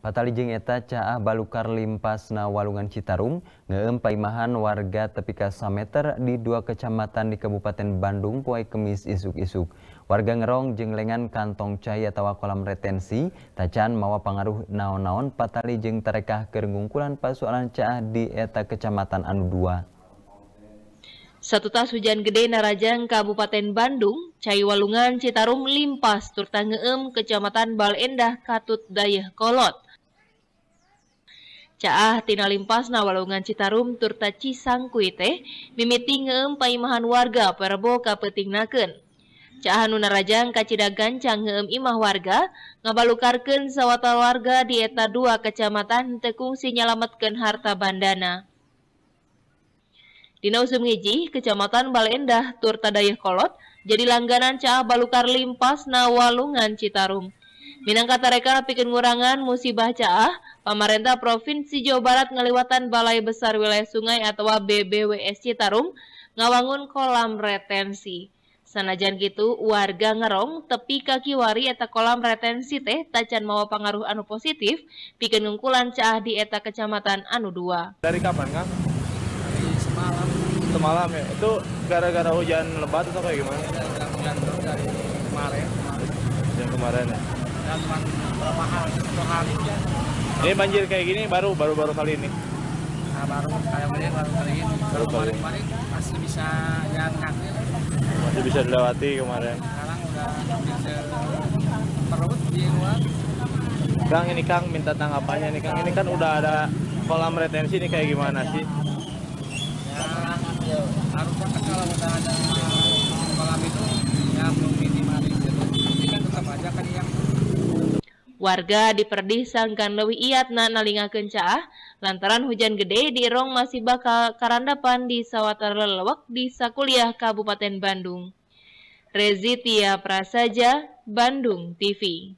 Patalijeng eta caah balukar limpas na Walungan Citarum ngeem paimahan warga tepika sameter di dua kecamatan di Kabupaten Bandung puai kemis isuk-isuk. Warga ngerong jeng lengan kantong cahaya tawa kolam retensi tacan mawa pengaruh naon-naon patali jeng tarekah kerngungkulan pasualan caah di eta kecamatan anu dua. Satu tas hujan gede Narajang Kabupaten Bandung, Cai Walungan Citarum limpas turta ngeem Kecamatan Balendah Katut Dayeh Kolot. Caah tina limpasna walungan Citarum turta Cisang kuite mimiti ngeem paimahan warga Perebo naken Caah nuna rajang kacida gancang ngeem imah warga ngabalukarkeun sawata warga di eta dua kecamatan tekung nyalametkeun harta bandana. Dina usum ngiji, kecamatan Balendah, dayah Kolot, jadi langganan Caah balukar limpas na walungan Citarum. Minangkatarekan pikeun ngurangan musibah caah, pemerintah Provinsi Jawa Barat ngaliwatan Balai Besar Wilayah Sungai atau BBWSC Tarum ngawangun kolam retensi. Sanajan gitu warga ngerong tepi kaki wari eta kolam retensi teh tacan mawa pengaruh anu positif pikeun ngungkulan caah di eta kecamatan anu dua. Dari kapan, Kang? Dari semalam. Semalam ya. Itu gara-gara hujan lebat atau kayak gimana? Gara-gara hujan dari kemarin. Yang kemarin ya dan cuma berapa hari dua hari ya. Ini banjir kayak gini baru baru baru kali ini. Nah, baru kayak banjir baru kali ini. Baru kemarin kemarin masih bisa jalan kaki. Masih bisa dilewati kemarin. Sekarang udah bisa perut di luar. Kang ini Kang minta tanggapannya nih Kang ini kan udah ada kolam retensi ini kayak gimana iya. sih? Ya, harusnya kan kalau udah ada Warga diperdisangkan sangkan lewi iatna nalinga kencah, ah. lantaran hujan gede di rong masih bakal karandapan di sawatar lelewak di Sakuliah Kabupaten Bandung. Rezitia Prasaja, Bandung TV.